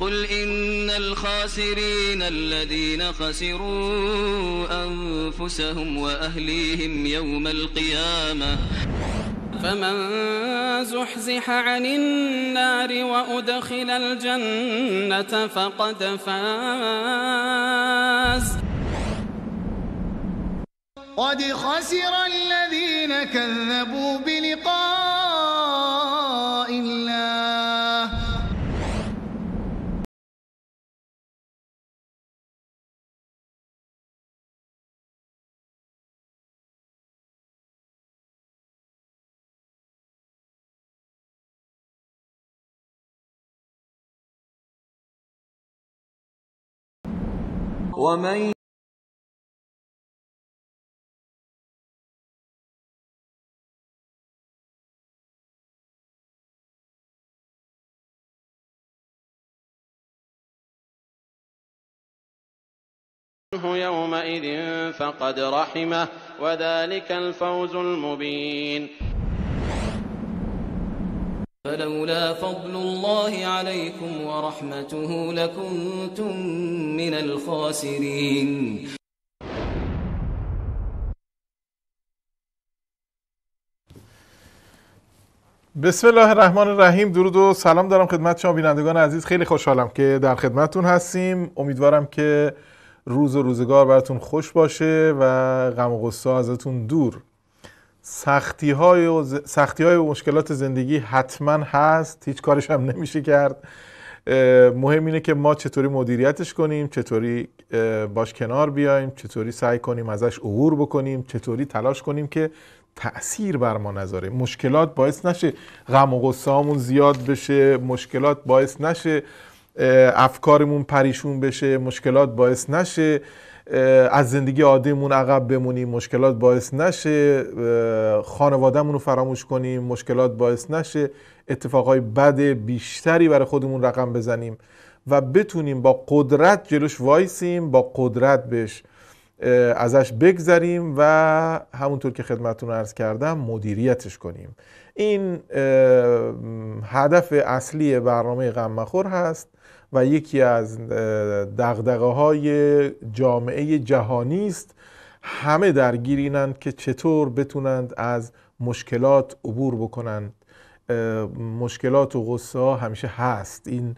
قل إن الخاسرين الذين خسروا أنفسهم وأهليهم يوم القيامة فمن زحزح عن النار وأدخل الجنة فقد فاز قد خسر الذين كذبوا بالإنسان ومن يومئذ فقد رحمه وذلك الفوز المبين فلولا فضل الله عليكم ورحمته لكنتم من الخاسرين بسم الله الرحمن الرحیم درود و سلام دارم خدمت شما بینندگان عزیز خیلی خوشحالم که در خدمتتون هستیم امیدوارم که روز و روزگار براتون خوش باشه و غم و غصه ازتون دور سختی های و, مشکلات زندگی حتما هست هیچ کارش هم نمیشه کرد مهم اینه که ما چطوری مدیریتش کنیم چطوری باش کنار بیایم چطوری سعی کنیم ازش عبور بکنیم چطوری تلاش کنیم که تأثیر بر ما نذاره مشکلات باعث نشه غم و غصه زیاد بشه مشکلات باعث نشه افکارمون پریشون بشه مشکلات باعث نشه از زندگی عادیمون عقب بمونیم مشکلات باعث نشه خانوادهمون رو فراموش کنیم مشکلات باعث نشه اتفاقای بد بیشتری برای خودمون رقم بزنیم و بتونیم با قدرت جلوش وایسیم با قدرت بهش ازش بگذریم و همونطور که خدمتون عرض کردم مدیریتش کنیم این هدف اصلی برنامه غم مخور هست و یکی از دغدغه های جامعه جهانی است همه درگیر اینند که چطور بتونند از مشکلات عبور بکنند مشکلات و غصه ها همیشه هست این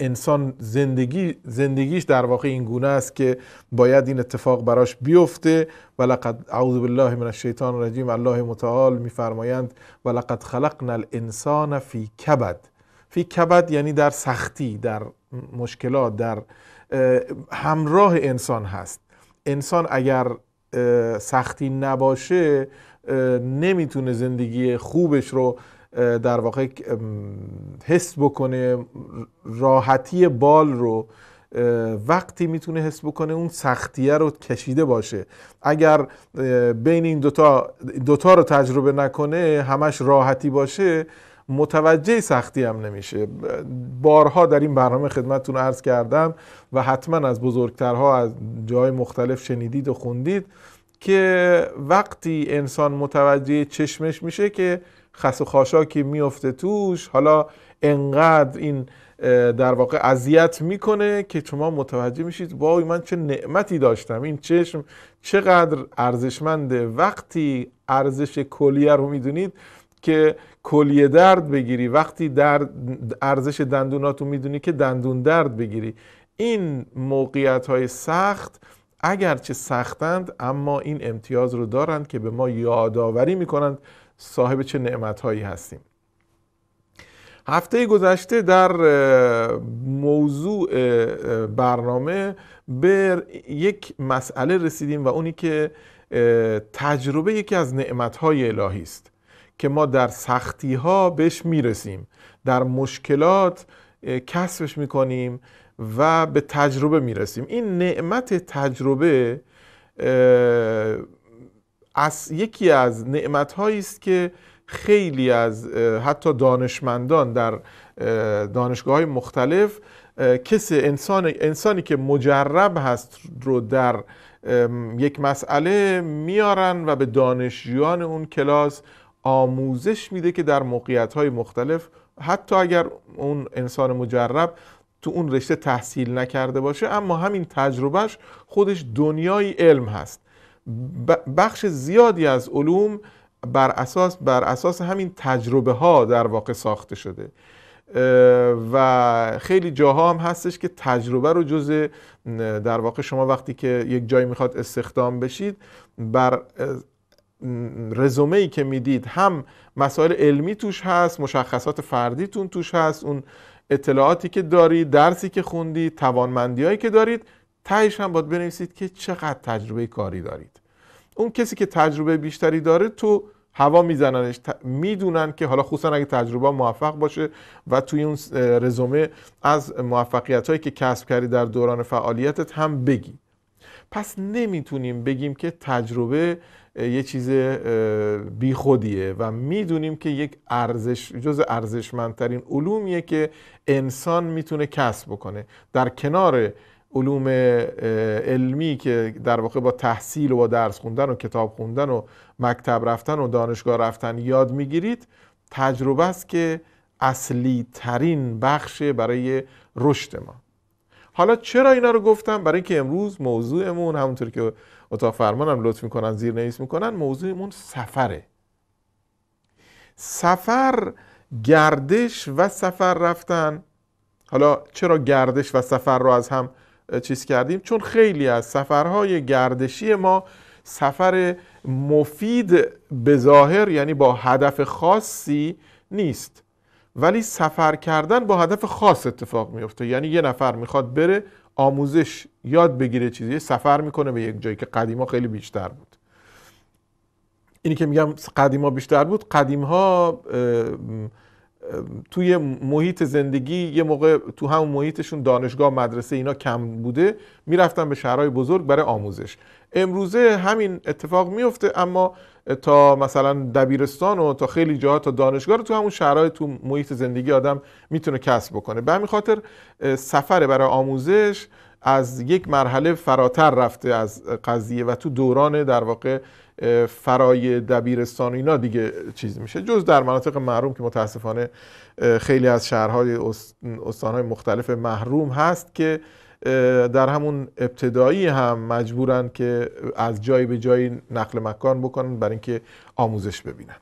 انسان زندگی زندگیش در واقع این گونه است که باید این اتفاق براش بیفته و لقد اعوذ بالله من الشیطان الرجیم الله متعال میفرمایند و لقد خلقنا الانسان فی کبد فی کبد یعنی در سختی در مشکلات در همراه انسان هست انسان اگر سختی نباشه نمیتونه زندگی خوبش رو در واقع حس بکنه راحتی بال رو وقتی میتونه حس بکنه اون سختیه رو کشیده باشه اگر بین این دوتا, دوتا رو تجربه نکنه همش راحتی باشه متوجه سختی هم نمیشه بارها در این برنامه خدمتتون عرض کردم و حتما از بزرگترها از جای مختلف شنیدید و خوندید که وقتی انسان متوجه چشمش میشه که خس و خاشاکی میفته توش حالا انقدر این در واقع اذیت میکنه که شما متوجه میشید وای من چه نعمتی داشتم این چشم چقدر ارزشمنده وقتی ارزش کلیه رو میدونید که کلیه درد بگیری وقتی در ارزش دندوناتو میدونی که دندون درد بگیری این موقعیت های سخت اگرچه سختند اما این امتیاز رو دارند که به ما یادآوری میکنند صاحب چه نعمت هایی هستیم هفته گذشته در موضوع برنامه به یک مسئله رسیدیم و اونی که تجربه یکی از نعمت های الهی است که ما در سختی ها بهش میرسیم در مشکلات کسبش میکنیم و به تجربه میرسیم این نعمت تجربه از یکی از نعمت هایی است که خیلی از حتی دانشمندان در دانشگاه های مختلف کس انسان انسانی که مجرب هست رو در یک مسئله میارن و به دانشجویان اون کلاس آموزش میده که در موقعیت های مختلف حتی اگر اون انسان مجرب تو اون رشته تحصیل نکرده باشه اما همین تجربهش خودش دنیای علم هست بخش زیادی از علوم بر اساس بر اساس همین تجربه ها در واقع ساخته شده و خیلی جاها هم هستش که تجربه رو جز در واقع شما وقتی که یک جایی میخواد استخدام بشید بر رزومه ای که میدید هم مسائل علمی توش هست مشخصات فردیتون توش هست اون اطلاعاتی که دارید درسی که خوندید هایی که دارید تهش هم باید بنویسید که چقدر تجربه کاری دارید اون کسی که تجربه بیشتری داره تو هوا میزننش میدونن که حالا خصوصا اگه تجربه موفق باشه و توی اون رزومه از موفقیت هایی که کسب کردی در دوران فعالیتت هم بگی پس نمیتونیم بگیم که تجربه یه چیز خودیه و میدونیم که یک ارزش جز ارزشمندترین علومیه که انسان میتونه کسب بکنه در کنار علوم علمی که در واقع با تحصیل و با درس خوندن و کتاب خوندن و مکتب رفتن و دانشگاه رفتن یاد میگیرید تجربه است که اصلی ترین بخش برای رشد ما حالا چرا اینا رو گفتم برای اینکه امروز موضوعمون همونطور که اتاق فرمان هم لطف میکنن زیر نویس میکنن موضوعمون سفره سفر گردش و سفر رفتن حالا چرا گردش و سفر رو از هم چیز کردیم چون خیلی از سفرهای گردشی ما سفر مفید به ظاهر یعنی با هدف خاصی نیست ولی سفر کردن با هدف خاص اتفاق میفته یعنی یه نفر میخواد بره آموزش یاد بگیره چیزی سفر میکنه به یک جایی که قدیما خیلی بیشتر بود اینی که میگم قدیما بیشتر بود قدیمها توی محیط زندگی یه موقع تو همون محیطشون دانشگاه مدرسه اینا کم بوده میرفتن به شهرهای بزرگ برای آموزش امروزه همین اتفاق میفته اما تا مثلا دبیرستان و تا خیلی جاها تا دانشگاه رو تو همون شهرهای تو محیط زندگی آدم میتونه کسب بکنه به همین خاطر سفر برای آموزش از یک مرحله فراتر رفته از قضیه و تو دوران در واقع فرای دبیرستان و اینا دیگه چیز میشه جز در مناطق محروم که متاسفانه خیلی از شهرهای استانهای مختلف محروم هست که در همون ابتدایی هم مجبورن که از جایی به جایی نقل مکان بکنن برای اینکه آموزش ببینن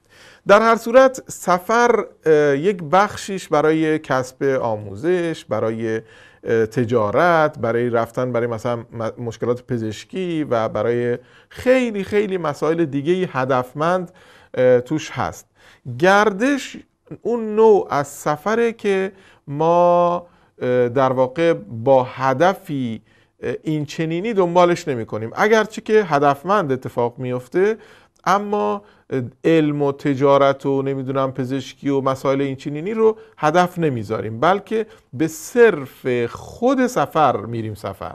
در هر صورت سفر یک بخشیش برای کسب آموزش برای تجارت برای رفتن برای مثلا مشکلات پزشکی و برای خیلی خیلی مسائل دیگه هدفمند توش هست گردش اون نوع از سفره که ما در واقع با هدفی این چنینی دنبالش نمی کنیم اگرچه که هدفمند اتفاق میفته اما علم و تجارت و نمیدونم پزشکی و مسائل این چنینی رو هدف نمیذاریم بلکه به صرف خود سفر میریم سفر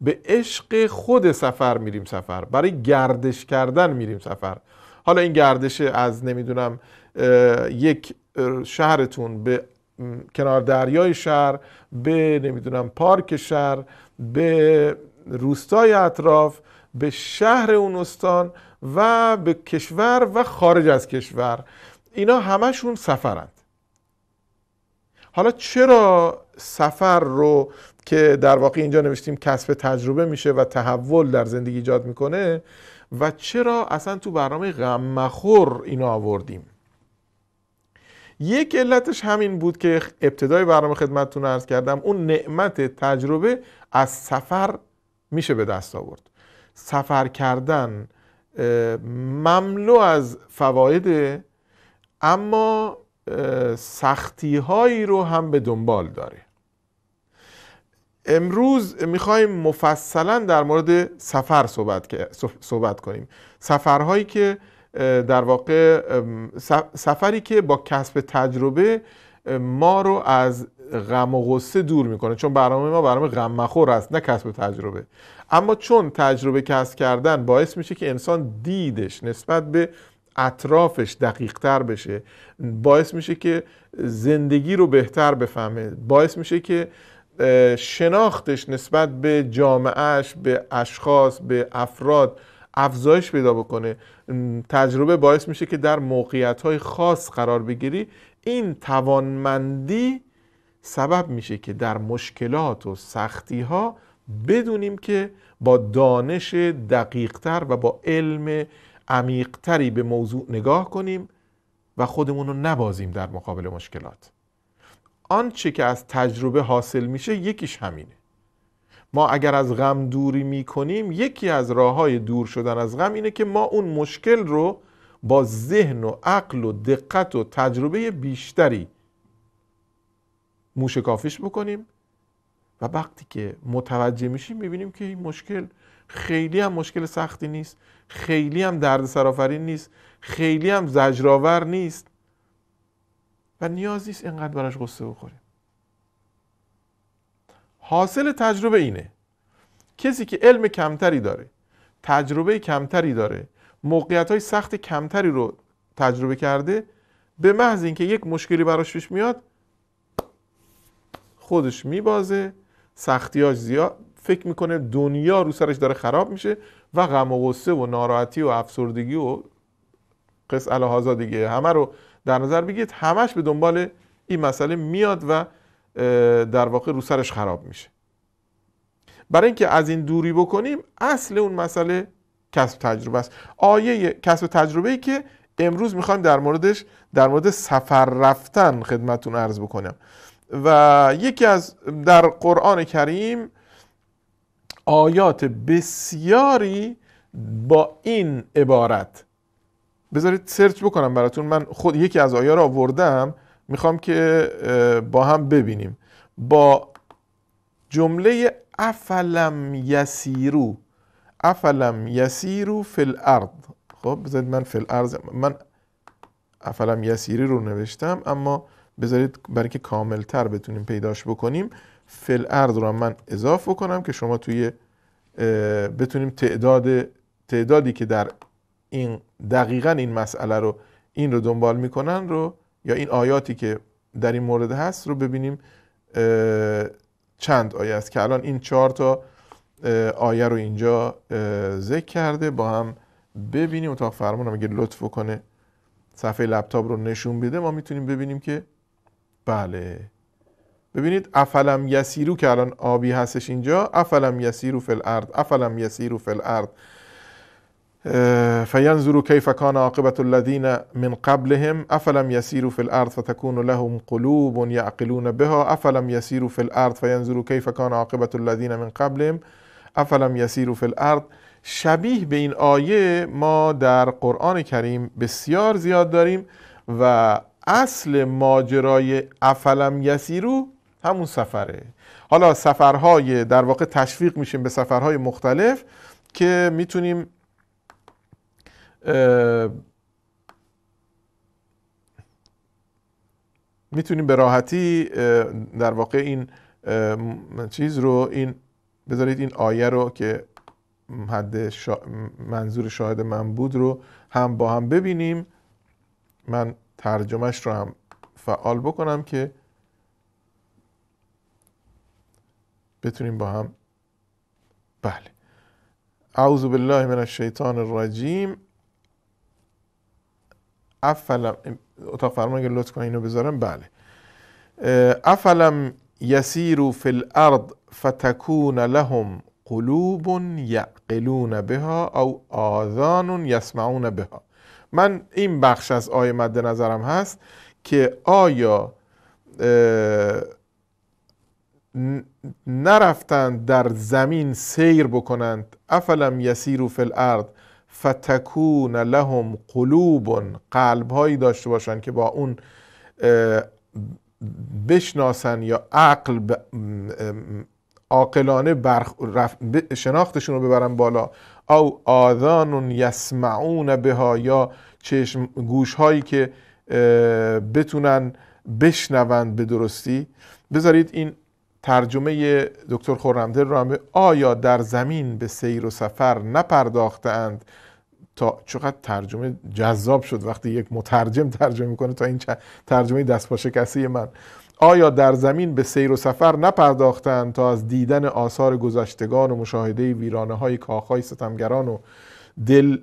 به عشق خود سفر میریم سفر برای گردش کردن میریم سفر حالا این گردش از نمیدونم یک شهرتون به کنار دریای شهر به نمیدونم پارک شهر به روستای اطراف به شهر اون استان و به کشور و خارج از کشور اینا همشون سفرند حالا چرا سفر رو که در واقع اینجا نوشتیم کسب تجربه میشه و تحول در زندگی ایجاد میکنه و چرا اصلا تو برنامه غم مخور اینا آوردیم یک علتش همین بود که ابتدای برنامه خدمتتون عرض کردم اون نعمت تجربه از سفر میشه به دست آورد سفر کردن مملو از فواید اما سختی هایی رو هم به دنبال داره امروز میخوایم مفصلا در مورد سفر صحبت, صحبت کنیم سفرهایی که در واقع سفری که با کسب تجربه ما رو از غم و غصه دور میکنه چون برنامه ما برنامه غم مخور است نه کسب تجربه اما چون تجربه کسب کردن باعث میشه که انسان دیدش نسبت به اطرافش دقیق تر بشه باعث میشه که زندگی رو بهتر بفهمه باعث میشه که شناختش نسبت به جامعهش به اشخاص به افراد افزایش پیدا بکنه تجربه باعث میشه که در موقعیت های خاص قرار بگیری این توانمندی سبب میشه که در مشکلات و سختی ها بدونیم که با دانش دقیقتر و با علم عمیقتری به موضوع نگاه کنیم و خودمون رو نبازیم در مقابل مشکلات آنچه که از تجربه حاصل میشه یکیش همینه ما اگر از غم دوری میکنیم یکی از راه های دور شدن از غم اینه که ما اون مشکل رو با ذهن و عقل و دقت و تجربه بیشتری موشکافیش بکنیم و وقتی که متوجه میشیم میبینیم که این مشکل خیلی هم مشکل سختی نیست خیلی هم درد سرافرین نیست خیلی هم زجرآور نیست و نیازی نیست اینقدر براش غصه بخوریم حاصل تجربه اینه کسی که علم کمتری داره تجربه کمتری داره موقعیت های سخت کمتری رو تجربه کرده به محض اینکه یک مشکلی براش پیش میاد خودش میبازه سختیاش زیاد فکر میکنه دنیا رو سرش داره خراب میشه و غم و غصه و ناراحتی و افسردگی و قص الهازا دیگه همه رو در نظر بگیرید همش به دنبال این مسئله میاد و در واقع رو سرش خراب میشه برای اینکه از این دوری بکنیم اصل اون مسئله کسب تجربه است آیه کسب تجربه ای که امروز میخوایم در موردش در مورد سفر رفتن خدمتون عرض بکنم و یکی از در قرآن کریم آیات بسیاری با این عبارت بذارید سرچ بکنم براتون من خود یکی از آیه رو آوردم میخوام که با هم ببینیم با جمله افلم یسیرو افلم یسیرو فی الارض خب بذارید من فی الارض من افلم یسیری رو نوشتم اما بذارید برای که تر بتونیم پیداش بکنیم فل ارض رو من اضاف بکنم که شما توی بتونیم تعداد تعدادی که در این دقیقا این مسئله رو این رو دنبال میکنن رو یا این آیاتی که در این مورد هست رو ببینیم چند آیه است که الان این چهار تا آیه رو اینجا ذکر کرده با هم ببینیم اتاق فرمان هم اگه لطف کنه صفحه لپتاپ رو نشون بده ما میتونیم ببینیم که بله ببینید افلم یسیرو که الان آبی هستش اینجا افلم یسیرو فل ارض افلم یسیرو فل ارض فینظروا کیف کان عاقبت الذین من قبلهم افلم یسیروا فی الارض فتکون لهم قلوب یعقلون بها افلم یسیروا فی الارض فینظروا کیف کان عاقبت الذین من قبلهم افلم یسیروا فی الارض شبیه به این آیه ما در قرآن کریم بسیار زیاد داریم و اصل ماجرای افلم یسیرو همون سفره حالا سفرهای در واقع تشویق میشیم به سفرهای مختلف که میتونیم میتونیم به راحتی در واقع این چیز رو این بذارید این آیه رو که حد منظور شاهد من بود رو هم با هم ببینیم من ترجمهش رو هم فعال بکنم که بتونیم با هم بله اعوذ بالله من الشیطان الرجیم افلم اتاق فرمان اگر لطف کنه اینو بذارم بله افلم یسیرو فی الارض فتکون لهم قلوب یعقلون بها او آذان یسمعون بها من این بخش از آیه مد نظرم هست که آیا نرفتند در زمین سیر بکنند افلم یسیرو فی الارض فتکون لهم قلوب قلب هایی داشته باشن که با اون بشناسن یا عقل عاقلانه شناختشون رو ببرن بالا او آذان یسمعون بها یا چشم گوش هایی که بتونن بشنوند به درستی بذارید این ترجمه دکتر خورمدل رو هم آیا در زمین به سیر و سفر نپرداختند تا چقدر ترجمه جذاب شد وقتی یک مترجم ترجمه میکنه تا این ترجمه دست کسی کسی من آیا در زمین به سیر و سفر نپرداختند تا از دیدن آثار گذشتگان و مشاهده ویرانه های کاخهای ستمگران و دل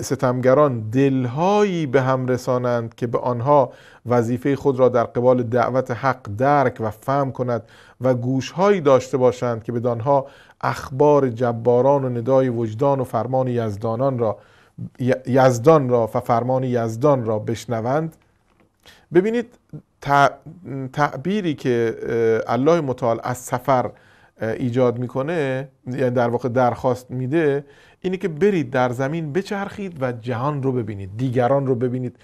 ستمگران دلهایی به هم رسانند که به آنها وظیفه خود را در قبال دعوت حق درک و فهم کند و گوشهایی داشته باشند که به دانها اخبار جباران و ندای وجدان و فرمان یزدانان را یزدان را و فرمان یزدان را بشنوند ببینید تعبیری که الله متعال از سفر ایجاد میکنه یعنی در واقع درخواست میده اینه که برید در زمین بچرخید و جهان رو ببینید دیگران رو ببینید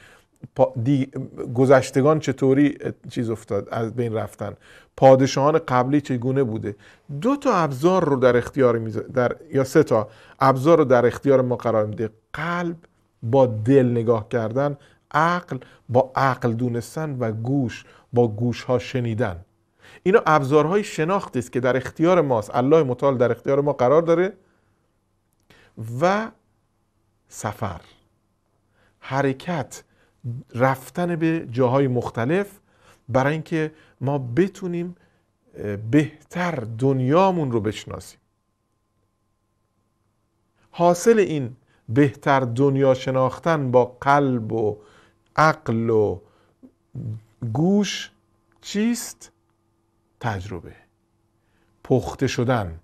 گذشتگان چطوری چیز افتاد از بین رفتن پادشاهان قبلی چگونه بوده دو تا ابزار رو در اختیار میز... در یا سه تا ابزار رو در اختیار ما قرار میده قلب با دل نگاه کردن عقل با عقل دونستن و گوش با گوش ها شنیدن اینا ابزارهای شناخت است که در اختیار ماست الله متعال در اختیار ما قرار داره و سفر حرکت رفتن به جاهای مختلف برای اینکه ما بتونیم بهتر دنیامون رو بشناسیم حاصل این بهتر دنیا شناختن با قلب و عقل و گوش چیست؟ تجربه پخته شدن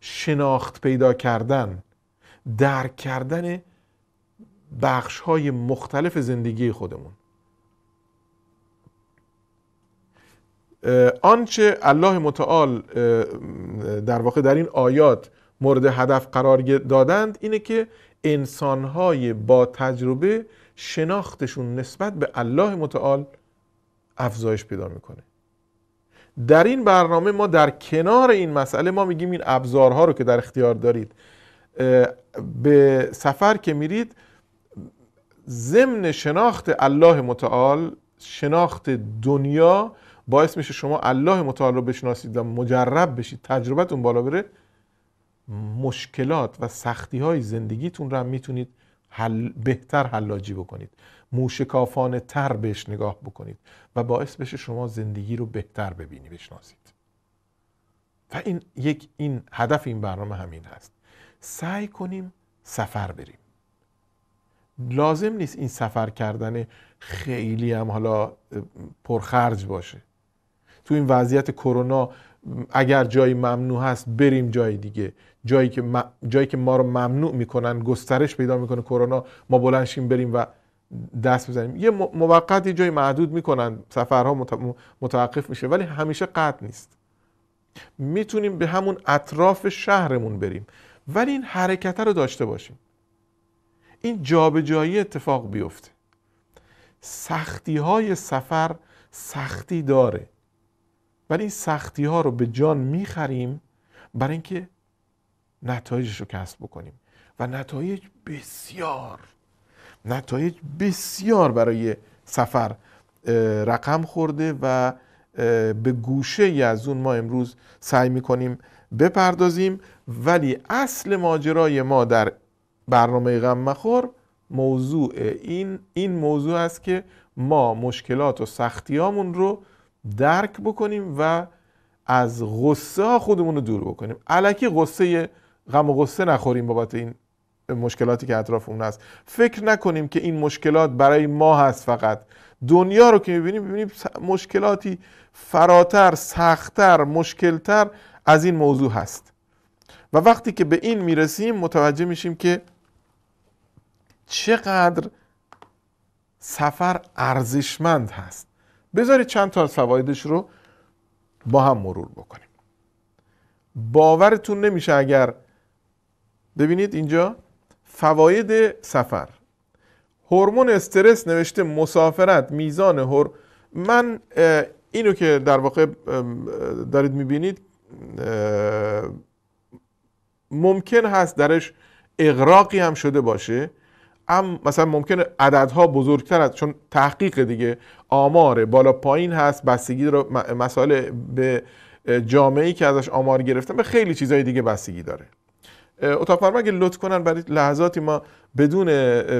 شناخت پیدا کردن درک کردن بخش های مختلف زندگی خودمون آنچه الله متعال در واقع در این آیات مورد هدف قرار دادند اینه که انسانهای با تجربه شناختشون نسبت به الله متعال افزایش پیدا میکنه در این برنامه ما در کنار این مسئله ما میگیم این ابزارها رو که در اختیار دارید به سفر که میرید ضمن شناخت الله متعال شناخت دنیا باعث میشه شما الله متعال رو بشناسید و مجرب بشید تجربتون بالا بره مشکلات و سختی های زندگیتون رو هم میتونید حل، بهتر حلاجی بکنید موشکافانه تر بهش نگاه بکنید و باعث بشه شما زندگی رو بهتر ببینی بشناسید و این یک این هدف این برنامه همین هست سعی کنیم سفر بریم لازم نیست این سفر کردن خیلی هم حالا پرخرج باشه تو این وضعیت کرونا اگر جایی ممنوع هست بریم جای دیگه جایی که, ما، جایی که ما رو ممنوع میکنن گسترش پیدا میکنه کرونا ما بلنشیم بریم و دست بزنیم یه موقت یه جایی محدود میکنن سفرها متوقف میشه ولی همیشه قطع نیست میتونیم به همون اطراف شهرمون بریم ولی این حرکت رو داشته باشیم این جابجایی اتفاق بیفته سختی های سفر سختی داره ولی این سختی ها رو به جان میخریم برای اینکه نتایجش رو کسب بکنیم و نتایج بسیار نتایج بسیار برای سفر رقم خورده و به گوشه ای از اون ما امروز سعی میکنیم بپردازیم ولی اصل ماجرای ما در برنامه غم مخور موضوع این این موضوع است که ما مشکلات و سختیامون رو درک بکنیم و از غصه ها خودمون رو دور بکنیم علکی غصه غم و غصه نخوریم بابت این مشکلاتی که اطراف اون هست فکر نکنیم که این مشکلات برای ما هست فقط دنیا رو که میبینیم میبینیم مشکلاتی فراتر سختتر مشکلتر از این موضوع هست و وقتی که به این میرسیم متوجه میشیم که چقدر سفر ارزشمند هست بذارید چند تا از فوایدش رو با هم مرور بکنیم باورتون نمیشه اگر ببینید اینجا فواید سفر هورمون استرس نوشته مسافرت میزان هور من اینو که در واقع دارید میبینید ممکن هست درش اغراقی هم شده باشه ام مثلا ممکن عددها بزرگتر است چون تحقیق دیگه آمار بالا پایین هست بستگی رو مسائل به جامعه‌ای که ازش آمار گرفتن به خیلی چیزهای دیگه بستگی داره اتاق فرما اگه لط کنن برای لحظاتی ما بدون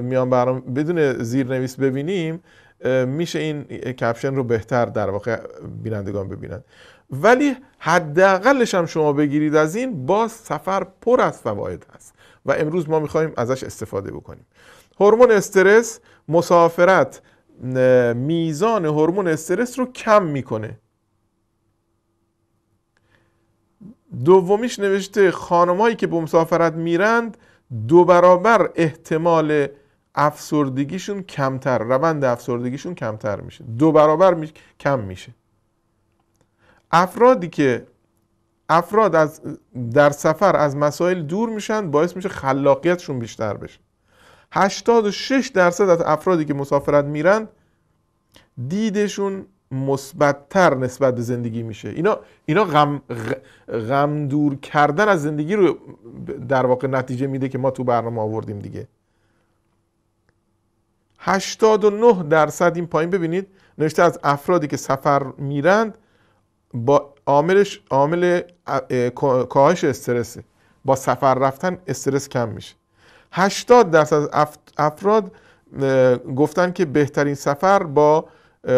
میان برام بدون زیرنویس ببینیم میشه این کپشن رو بهتر در واقع بینندگان ببینن ولی حداقلش هم شما بگیرید از این باز سفر پر از فواید هست و امروز ما میخوایم ازش استفاده بکنیم هورمون استرس مسافرت میزان هورمون استرس رو کم میکنه دومیش نوشته خانمایی که به مسافرت میرند دو برابر احتمال افسردگیشون کمتر روند افسردگیشون کمتر میشه دو برابر می... کم میشه افرادی که افراد از در سفر از مسائل دور میشن باعث میشه خلاقیتشون بیشتر بشه 86 درصد از افرادی که مسافرت میرن دیدشون مثبتتر نسبت به زندگی میشه اینا اینا غم غم دور کردن از زندگی رو در واقع نتیجه میده که ما تو برنامه آوردیم دیگه 89 درصد این پایین ببینید نوشته از افرادی که سفر میرند با عاملش عامل کاهش استرسه با سفر رفتن استرس کم میشه 80 درصد از افراد گفتن که بهترین سفر با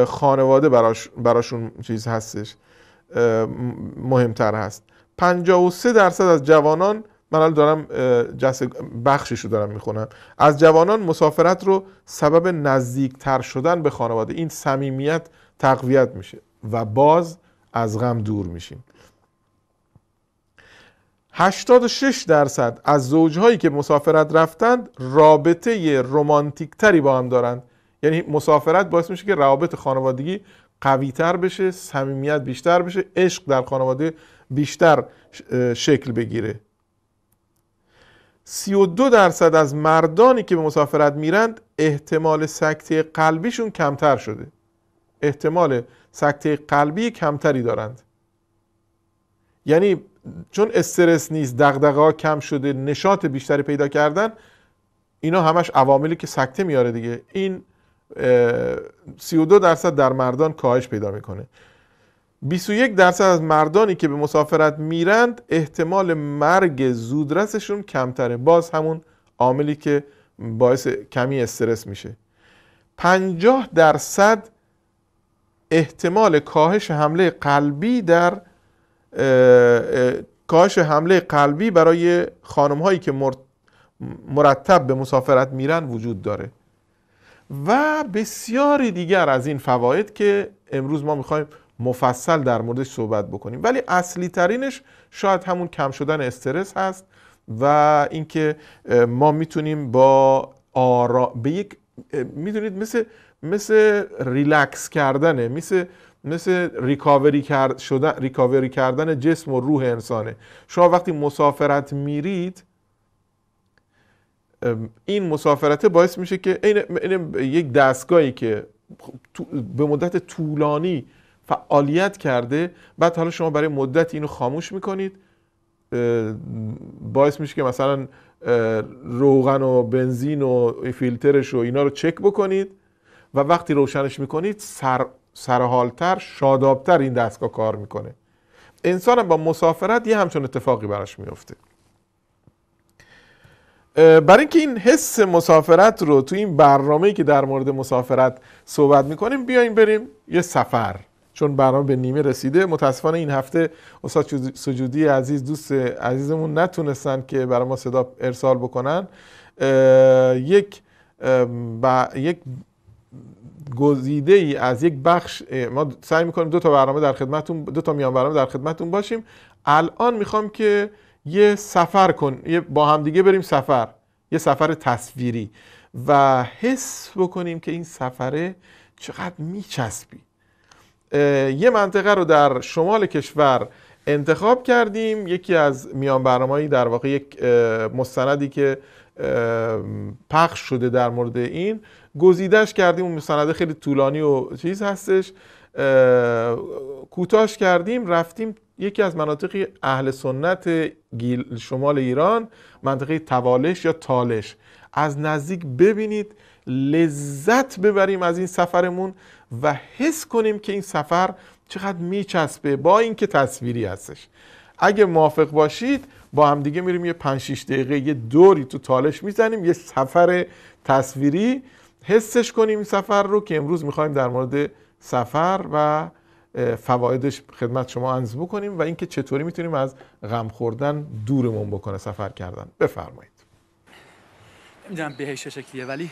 خانواده براش براشون چیز هستش مهمتر هست 53 درصد از جوانان من الان دارم جس بخشش رو دارم میخونم از جوانان مسافرت رو سبب نزدیکتر شدن به خانواده این صمیمیت تقویت میشه و باز از غم دور میشیم 86 درصد از زوجهایی که مسافرت رفتند رابطه تری با هم دارند یعنی مسافرت باعث میشه که روابط خانوادگی قویتر بشه صمیمیت بیشتر بشه عشق در خانواده بیشتر شکل بگیره 32 درصد از مردانی که به مسافرت میرند احتمال سکته قلبیشون کمتر شده احتمال سکته قلبی کمتری دارند یعنی چون استرس نیست دقدقه ها کم شده نشاط بیشتری پیدا کردن اینا همش عواملی که سکته میاره دیگه این 32 درصد در مردان کاهش پیدا میکنه 21 درصد از مردانی که به مسافرت میرند احتمال مرگ زودرسشون کمتره باز همون عاملی که باعث کمی استرس میشه 50 درصد احتمال کاهش حمله قلبی در کاهش حمله قلبی برای خانم هایی که مرتب به مسافرت میرن وجود داره و بسیاری دیگر از این فواید که امروز ما میخوایم مفصل در موردش صحبت بکنیم ولی اصلی ترینش شاید همون کم شدن استرس هست و اینکه ما میتونیم با آرا... به یک میدونید مثل مثل ریلکس کردنه مثل مثل ریکاوری, شدن... ریکاوری کردن جسم و روح انسانه شما وقتی مسافرت میرید این مسافرته باعث میشه که این یک دستگاهی که به مدت طولانی فعالیت کرده بعد حالا شما برای مدت اینو خاموش میکنید باعث میشه که مثلا روغن و بنزین و فیلترش و اینا رو چک بکنید و وقتی روشنش میکنید سر سرحالتر شادابتر این دستگاه کار میکنه انسان با مسافرت یه همچون اتفاقی براش میفته برای اینکه این حس مسافرت رو تو این برنامه که در مورد مسافرت صحبت میکنیم بیاین بریم یه سفر چون برنامه به نیمه رسیده متاسفانه این هفته استاد سجودی عزیز دوست عزیزمون نتونستن که برای ما صدا ارسال بکنن یک با یک گزیده ای از یک بخش ما سعی میکنیم دو تا برنامه در خدمتون دو تا میان برنامه در خدمتون باشیم الان میخوام که یه سفر کن یه با همدیگه دیگه بریم سفر یه سفر تصویری و حس بکنیم که این سفره چقدر میچسبی یه منطقه رو در شمال کشور انتخاب کردیم یکی از میان برنامه‌ای در واقع یک مستندی که پخش شده در مورد این گزیدش کردیم اون مستنده خیلی طولانی و چیز هستش کوتاش کردیم رفتیم یکی از مناطق اهل سنت شمال ایران منطقه توالش یا تالش از نزدیک ببینید لذت ببریم از این سفرمون و حس کنیم که این سفر چقدر میچسبه با اینکه تصویری هستش اگه موافق باشید با هم دیگه میریم یه 5 6 دقیقه یه دوری تو تالش میزنیم یه سفر تصویری حسش کنیم این سفر رو که امروز میخوایم در مورد سفر و فوایدش خدمت شما انز بکنیم و اینکه چطوری میتونیم از غم خوردن دورمون بکنه سفر کردن بفرمایید نمیدونم بهش شکلیه ولی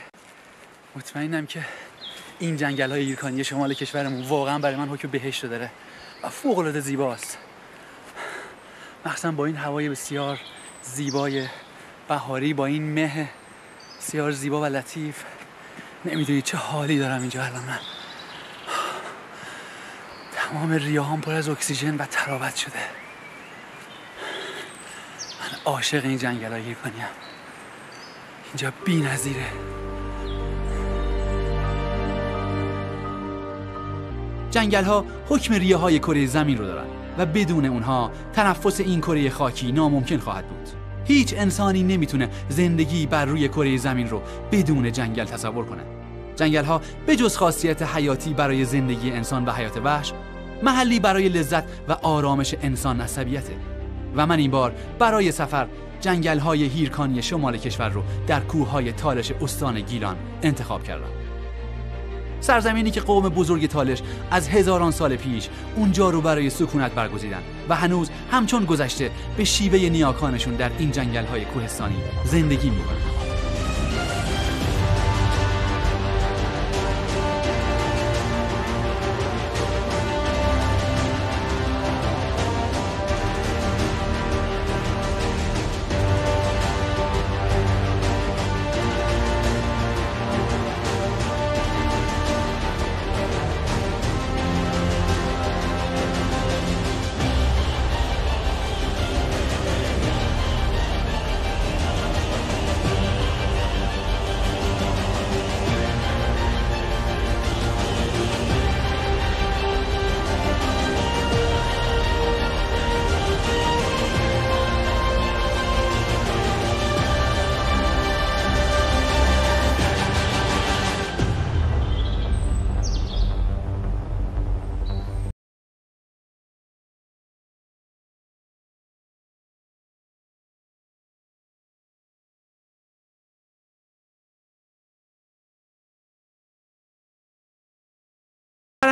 مطمئنم که این جنگل های ایرکانی شمال کشورمون واقعا برای من حکم بهشت داره و فوق العاده زیباست مخصوصا با این هوای بسیار زیبای بهاری با این مه بسیار زیبا و لطیف نمیدونی چه حالی دارم اینجا الان من تمام ریاهام پر از اکسیژن و تراوت شده من عاشق این های کنیم اینجا بی نظیره. جنگل ها حکم ریه های کره زمین رو دارن و بدون اونها تنفس این کره خاکی ناممکن خواهد بود هیچ انسانی نمیتونه زندگی بر روی کره زمین رو بدون جنگل تصور کنه جنگل ها به جز خاصیت حیاتی برای زندگی انسان و حیات وحش محلی برای لذت و آرامش انسان عصبیته و من این بار برای سفر جنگل های هیرکانی شمال کشور رو در کوه های تالش استان گیلان انتخاب کردم سرزمینی که قوم بزرگ تالش از هزاران سال پیش اونجا رو برای سکونت برگزیدن و هنوز همچون گذشته به شیوه نیاکانشون در این جنگل های کوهستانی زندگی میکنن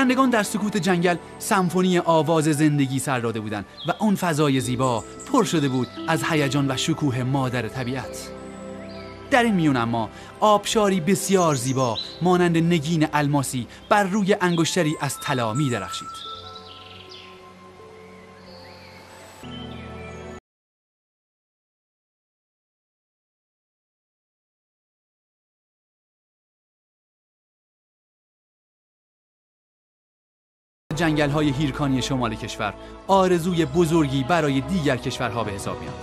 پرندگان در سکوت جنگل سمفونی آواز زندگی سر داده بودند و آن فضای زیبا پر شده بود از هیجان و شکوه مادر طبیعت در این میون اما آبشاری بسیار زیبا مانند نگین الماسی بر روی انگشتری از طلا می درخشید جنگل های هیرکانی شمال کشور آرزوی بزرگی برای دیگر کشورها به حساب میاد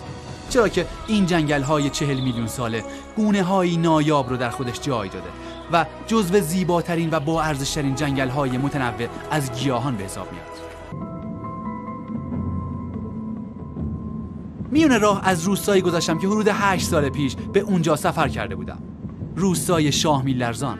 چرا که این جنگل های چهل میلیون ساله گونه های نایاب رو در خودش جای داده و جزو زیباترین و با ارزشترین جنگل های متنوع از گیاهان به حساب میاد میون راه از روستایی گذاشتم که حدود 8 سال پیش به اونجا سفر کرده بودم روستای شاه میلرزان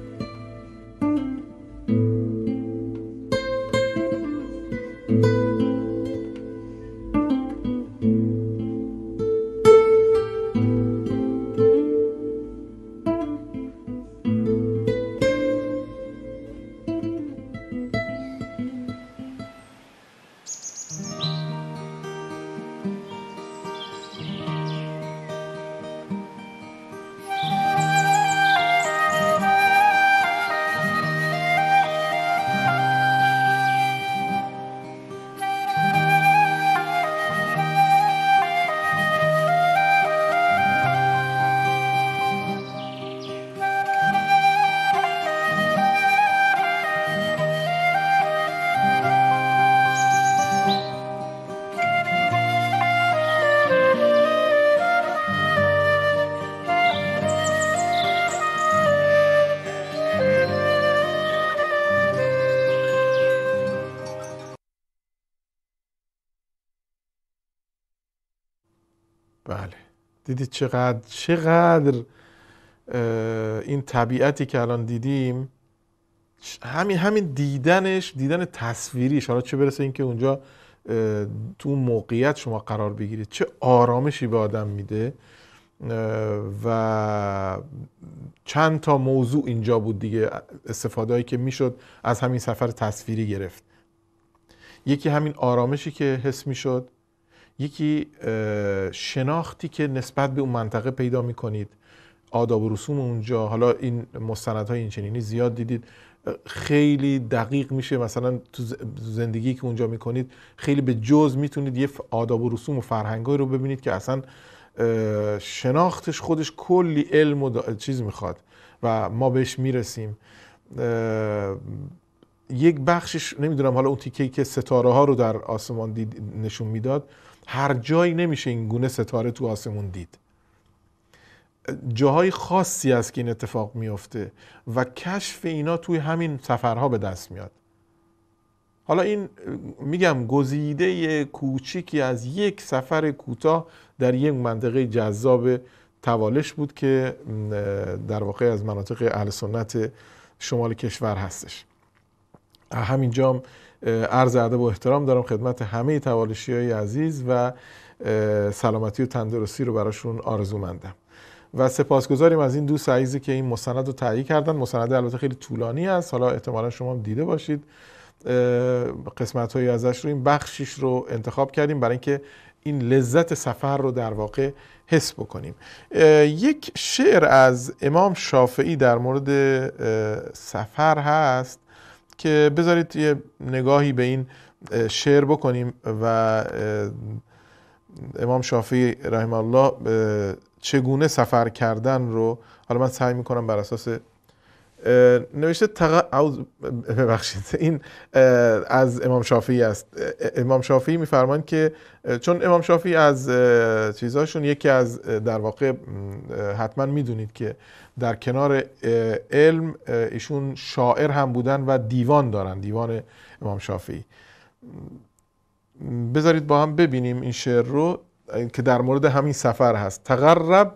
دیدید چقدر چقدر این طبیعتی که الان دیدیم همین همین دیدنش دیدن تصویریش حالا چه برسه اینکه اونجا تو موقعیت شما قرار بگیرید چه آرامشی به آدم میده و چند تا موضوع اینجا بود دیگه استفاده که میشد از همین سفر تصویری گرفت یکی همین آرامشی که حس میشد یکی شناختی که نسبت به اون منطقه پیدا میکنید آداب و رسوم اونجا حالا این مستندهای این زیاد دیدید خیلی دقیق میشه مثلا تو زندگی که اونجا میکنید خیلی به جز میتونید یه آداب و رسوم و فرهنگایی رو ببینید که اصلا شناختش خودش کلی علم و چیز میخواد و ما بهش میرسیم یک بخشش نمیدونم حالا اون تیکه که ستاره ها رو در آسمان دید نشون میداد هر جایی نمیشه این گونه ستاره تو آسمون دید جاهای خاصی است که این اتفاق میفته و کشف اینا توی همین سفرها به دست میاد حالا این میگم گزیده کوچیکی از یک سفر کوتاه در یک منطقه جذاب توالش بود که در واقع از مناطق اهل سنت شمال کشور هستش همینجا عرض ادب و احترام دارم خدمت همه توالشی های عزیز و سلامتی و تندرستی رو براشون آرزو مندم و سپاسگزاریم از این دو عزیزی که این مستند رو تهیه کردن مسنده البته خیلی طولانی است حالا احتمالا شما هم دیده باشید قسمت های ازش رو این بخشیش رو انتخاب کردیم برای اینکه این لذت سفر رو در واقع حس بکنیم یک شعر از امام شافعی در مورد سفر هست که بذارید یه نگاهی به این شعر بکنیم و امام شافعی رحم الله چگونه سفر کردن رو حالا من سعی میکنم بر اساس نوشته تق... ببخشید این از امام شافعی است امام شافعی میفرمان که چون امام شافعی از چیزاشون یکی از در واقع حتما میدونید که در کنار علم ایشون شاعر هم بودن و دیوان دارن دیوان امام شافعی بذارید با هم ببینیم این شعر رو که در مورد همین سفر هست تقرب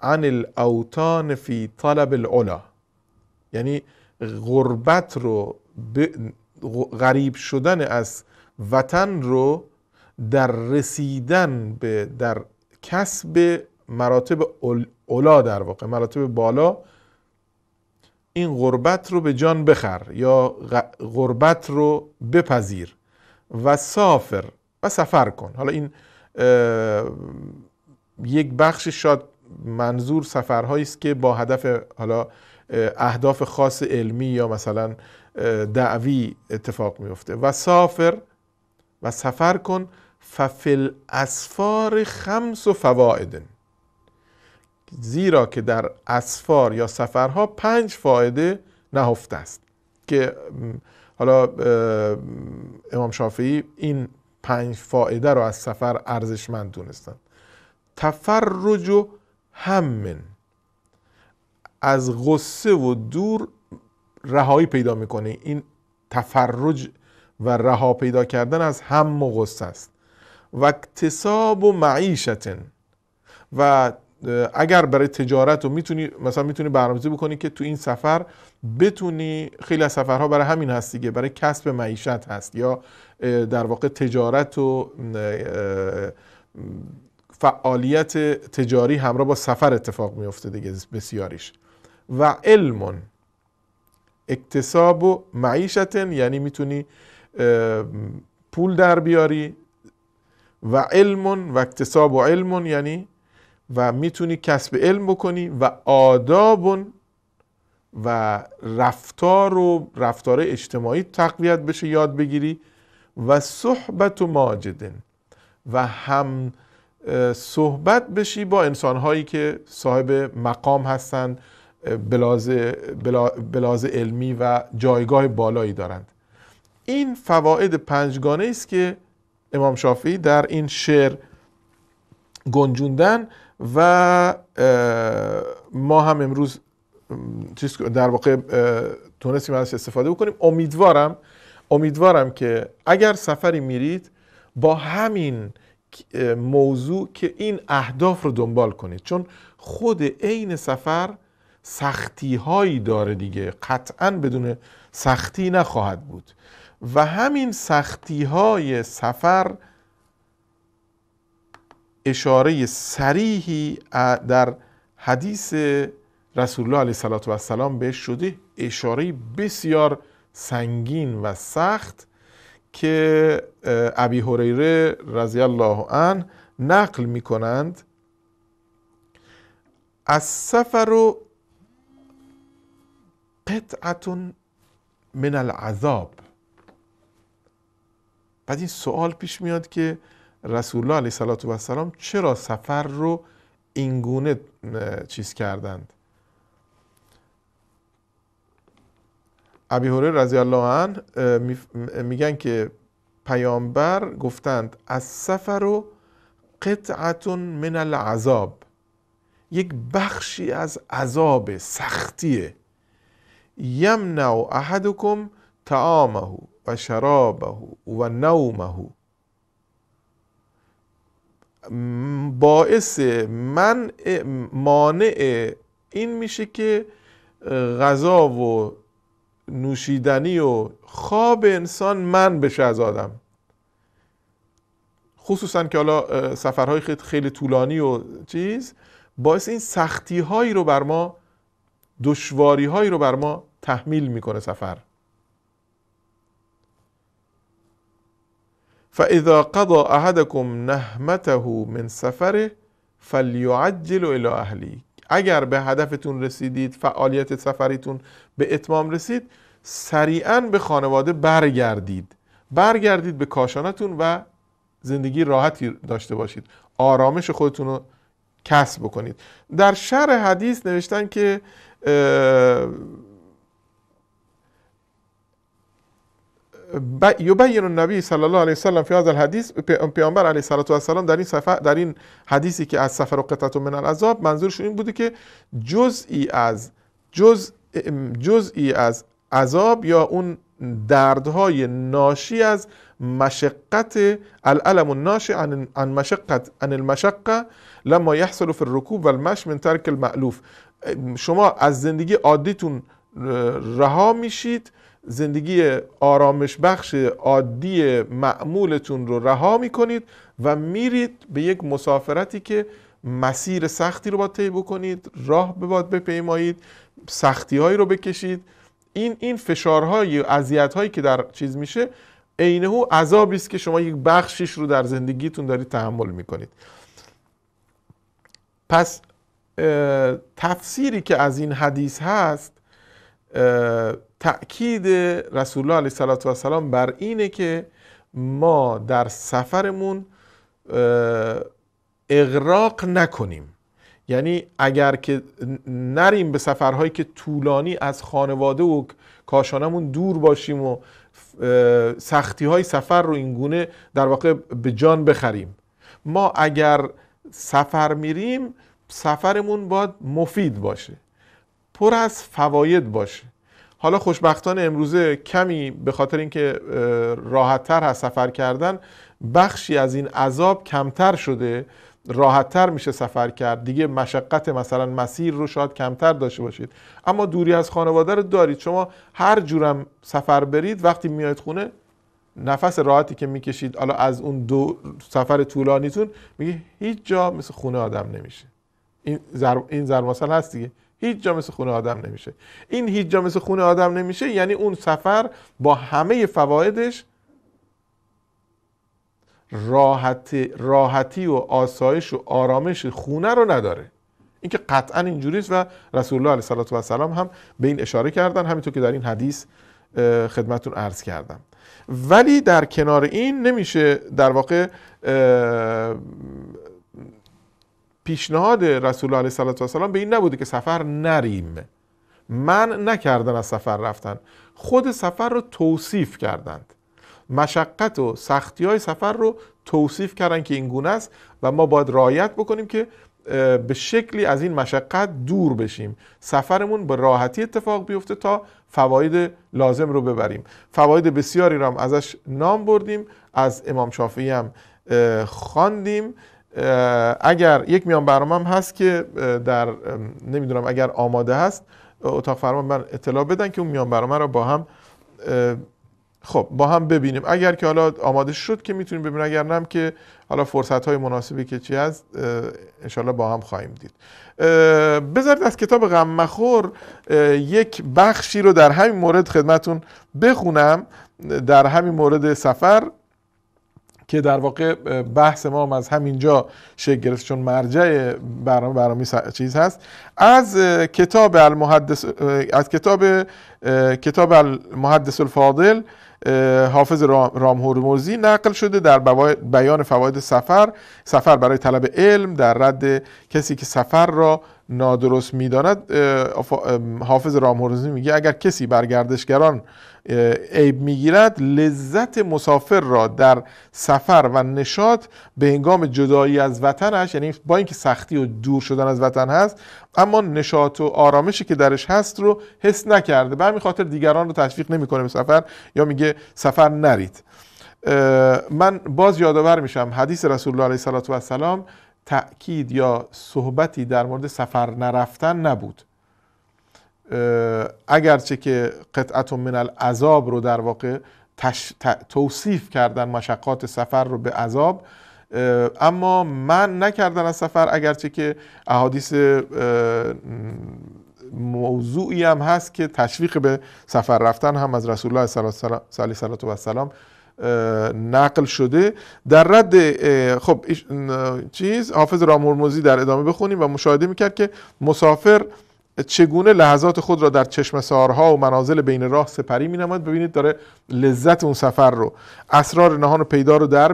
عن الاوتان فی طلب العلا یعنی غربت رو غریب شدن از وطن رو در رسیدن به در کسب مراتب اولا در واقع مراتب بالا این غربت رو به جان بخر یا غربت رو بپذیر و سافر و سفر کن حالا این یک بخش شاد منظور سفرهایی است که با هدف حالا اهداف خاص علمی یا مثلا دعوی اتفاق میفته و سافر و سفر کن ففل اسفار خمس و فوائدن زیرا که در اسفار یا سفرها پنج فایده نهفته است که حالا امام شافعی این پنج فایده رو از سفر ارزشمند دونستن تفرج و همن از غصه و دور رهایی پیدا میکنه این تفرج و رها پیدا کردن از هم و غصه است و اکتساب و معیشتن و اگر برای تجارت و میتونی مثلا میتونی برنامه‌ریزی بکنی که تو این سفر بتونی خیلی از سفرها برای همین هست دیگه برای کسب معیشت هست یا در واقع تجارت و فعالیت تجاری همراه با سفر اتفاق میفته دیگه بسیاریش و علم اکتساب و معیشتن یعنی میتونی پول در بیاری و علم و اکتساب و علم یعنی و میتونی کسب علم بکنی و آداب و رفتار و رفتار اجتماعی تقویت بشه یاد بگیری و صحبت و ماجدن و هم صحبت بشی با انسانهایی که صاحب مقام هستند بلاز, بلاز علمی و جایگاه بالایی دارند این فواید پنجگانه است که امام شافعی در این شعر گنجوندن و ما هم امروز در واقع تونستیم ازش استفاده بکنیم امیدوارم امیدوارم که اگر سفری میرید با همین موضوع که این اهداف رو دنبال کنید چون خود عین سفر سختی هایی داره دیگه قطعا بدون سختی نخواهد بود و همین سختی های سفر اشاره سریحی در حدیث رسول الله علیه و السلام بهش شده اشاره بسیار سنگین و سخت که ابی هریره رضی الله عنه نقل می کنند از سفر و قطعتون من العذاب بعد این سوال پیش میاد که رسول الله علیه و السلام چرا سفر رو اینگونه چیز کردند ابی رضی الله عنه میگن که پیامبر گفتند از سفر و قطعتون من العذاب یک بخشی از عذاب سختیه یمنع احدکم تعامه و شرابه و نومه باعث من مانع این میشه که غذا و نوشیدنی و خواب انسان من بشه از آدم خصوصا که حالا سفرهای خیلی طولانی و چیز باعث این سختی هایی رو بر ما دشواری هایی رو بر ما تحمیل میکنه سفر فإذا قضى أحدكم نهمته من سفره فليعجل إلى اهلی اگر به هدفتون رسیدید فعالیت سفریتون به اتمام رسید سریعا به خانواده برگردید برگردید به کاشانتون و زندگی راحتی داشته باشید آرامش خودتون رو کسب بکنید در شرح حدیث نوشتن که یبین النبی صلی الله علیه وسلم فی هذا الحدیث پیامبر علیه صلی و در این سفر در این حدیثی که از سفر و من العذاب منظورش این بوده که جزئی از جز جزئی از عذاب یا اون دردهای ناشی از مشقت الالم الناشی عن, مشقت عن المشقه لما يحصل في الركوب والمش من ترک المألوف شما از زندگی عادیتون رها میشید زندگی آرامش بخش عادی معمولتون رو رها میکنید و میرید به یک مسافرتی که مسیر سختی رو با طی بکنید راه به باد بپیمایید سختی هایی رو بکشید این این فشارهای اذیت هایی که در چیز میشه عینه او عذابی است که شما یک بخشیش رو در زندگیتون دارید تحمل میکنید پس تفسیری که از این حدیث هست تأکید رسول الله علیه و بر اینه که ما در سفرمون اغراق نکنیم یعنی اگر که نریم به سفرهایی که طولانی از خانواده و کاشانمون دور باشیم و سختی های سفر رو اینگونه در واقع به جان بخریم ما اگر سفر میریم سفرمون باید مفید باشه پر از فواید باشه حالا خوشبختان امروزه کمی به خاطر اینکه راحتتر هست سفر کردن بخشی از این عذاب کمتر شده راحتتر میشه سفر کرد دیگه مشقت مثلا مسیر رو شاید کمتر داشته باشید اما دوری از خانواده رو دارید شما هر جورم سفر برید وقتی میاید خونه نفس راحتی که میکشید حالا از اون دو سفر طولانیتون میگه هیچ جا مثل خونه آدم نمیشه این زر این هست دیگه هیچ جا مثل خونه آدم نمیشه این هیچ جا مثل خونه آدم نمیشه یعنی اون سفر با همه فوایدش راحتی, راحتی و آسایش و آرامش خونه رو نداره اینکه قطعا اینجوری و رسول الله علیه و سلام هم به این اشاره کردن همینطور که در این حدیث خدمتون عرض کردم ولی در کنار این نمیشه در واقع پیشنهاد رسول علیه و به این نبوده که سفر نریم من نکردن از سفر رفتن خود سفر رو توصیف کردند مشقت و سختی های سفر رو توصیف کردن که این گونه است و ما باید رعایت بکنیم که به شکلی از این مشقت دور بشیم سفرمون به راحتی اتفاق بیفته تا فواید لازم رو ببریم فواید بسیاری رو هم ازش نام بردیم از امام شافعی هم خواندیم اگر یک میان برنامه هست که در نمیدونم اگر آماده هست اتاق فرمان من اطلاع بدن که اون میان برنامه رو با هم خب با هم ببینیم اگر که حالا آماده شد که میتونیم ببینیم اگر نم که حالا فرصت های مناسبی که چی هست انشالله با هم خواهیم دید بذارید از کتاب غم مخور یک بخشی رو در همین مورد خدمتون بخونم در همین مورد سفر که در واقع بحث ما هم از همینجا شکل گرفت چون مرجع برنامه برنامه چیز هست از کتاب المحدث از کتاب کتاب المحدث الفاضل حافظ رام نقل شده در بیان فواید سفر سفر برای طلب علم در رد کسی که سفر را نادرست میداند حافظ رامهرزمی میگه اگر کسی برگردشگران گردشگران عیب میگیرد لذت مسافر را در سفر و نشاط به هنگام جدایی از وطنش یعنی با اینکه سختی و دور شدن از وطن هست اما نشاط و آرامشی که درش هست رو حس نکرده به همین خاطر دیگران رو تشویق نمیکنه به سفر یا میگه سفر نرید من باز یادآور میشم حدیث رسول الله علیه و السلام تأکید یا صحبتی در مورد سفر نرفتن نبود اگرچه که قطعت من العذاب رو در واقع توصیف کردن مشقات سفر رو به عذاب اما من نکردن از سفر اگرچه که احادیث موضوعی هم هست که تشویق به سفر رفتن هم از رسول الله صلی الله علیه و نقل شده در رد خب چیز حافظ رامورموزی در ادامه بخونیم و مشاهده میکرد که مسافر چگونه لحظات خود را در چشم سارها و منازل بین راه سپری می نماید ببینید داره لذت اون سفر رو اسرار نهان و پیدا رو در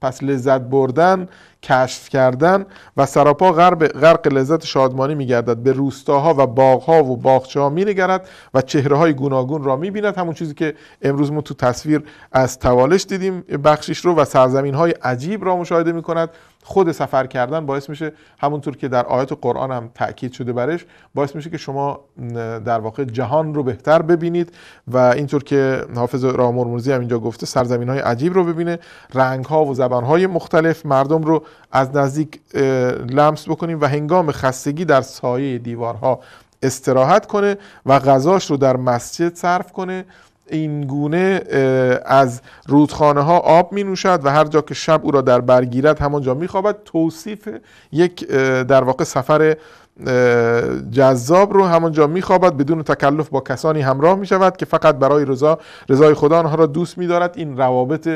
پس لذت بردن کشف کردن و سراپا غرق لذت شادمانی گردد به روستاها و باغها و باغچه ها نگرد و چهره های گوناگون را می بیند همون چیزی که امروز ما تو تصویر از توالش دیدیم بخشش رو و سرزمین های عجیب را مشاهده می کند. خود سفر کردن باعث میشه همونطور که در آیات قرآن هم تاکید شده برش باعث میشه که شما در واقع جهان رو بهتر ببینید و اینطور که حافظ رامرموزی هم اینجا گفته سرزمین های عجیب رو ببینه رنگ ها و زبان های مختلف مردم رو از نزدیک لمس بکنیم و هنگام خستگی در سایه دیوارها استراحت کنه و غذاش رو در مسجد صرف کنه این گونه از رودخانه ها آب می نوشد و هر جا که شب او را در برگیرد همانجا می خوابد توصیف یک در واقع سفر جذاب رو همانجا میخوابد بدون تکلف با کسانی همراه می شود که فقط برای رضا رضای خدا آنها را دوست می دارد این روابط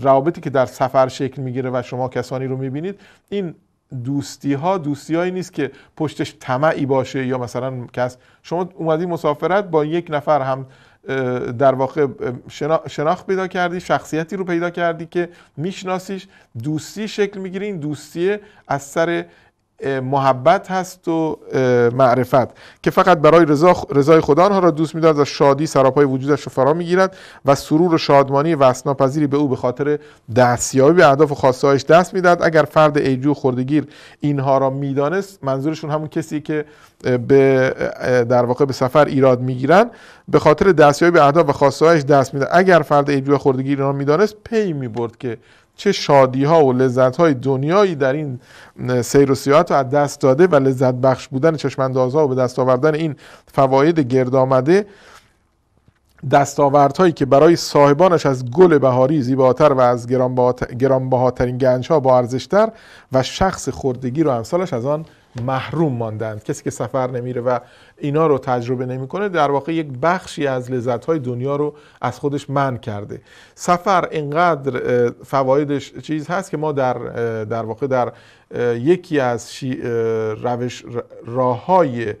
روابطی که در سفر شکل گیره و شما کسانی رو می بینید این دوستی ها دوستی هایی نیست که پشتش طمعی باشه یا مثلا کس شما اومدی مسافرت با یک نفر هم در واقع شناخت پیدا کردی شخصیتی رو پیدا کردی که میشناسیش دوستی شکل میگیره این دوستی از سر محبت هست و معرفت که فقط برای رضای خدا آنها را دوست می‌دارد. و شادی سراپای وجودش را فرا میگیرد و سرور و شادمانی و اسناپذیری به او به خاطر دستیابی به اهداف و خواستهایش دست میداد اگر فرد ایجو خوردگیر اینها را میدانست منظورشون همون کسی که به در واقع به سفر ایراد می‌گیرند. به خاطر دستیابی به اهداف و خواستهایش دست می‌دهد. اگر فرد ایجو خردگیر را میدانست پی میبرد که چه شادی ها و لذت های دنیایی در این سیر و سیاحت رو از دست داده و لذت بخش بودن چشماندازها و به دست آوردن این فواید گرد آمده هایی که برای صاحبانش از گل بهاری زیباتر و از گرانبهاترین گنج ها با ارزشتر و شخص خوردگی رو امثالش از آن محروم ماندند کسی که سفر نمیره و اینا رو تجربه نمیکنه در واقع یک بخشی از لذت های دنیا رو از خودش من کرده سفر اینقدر فوایدش چیز هست که ما در در واقع در یکی از روش راه های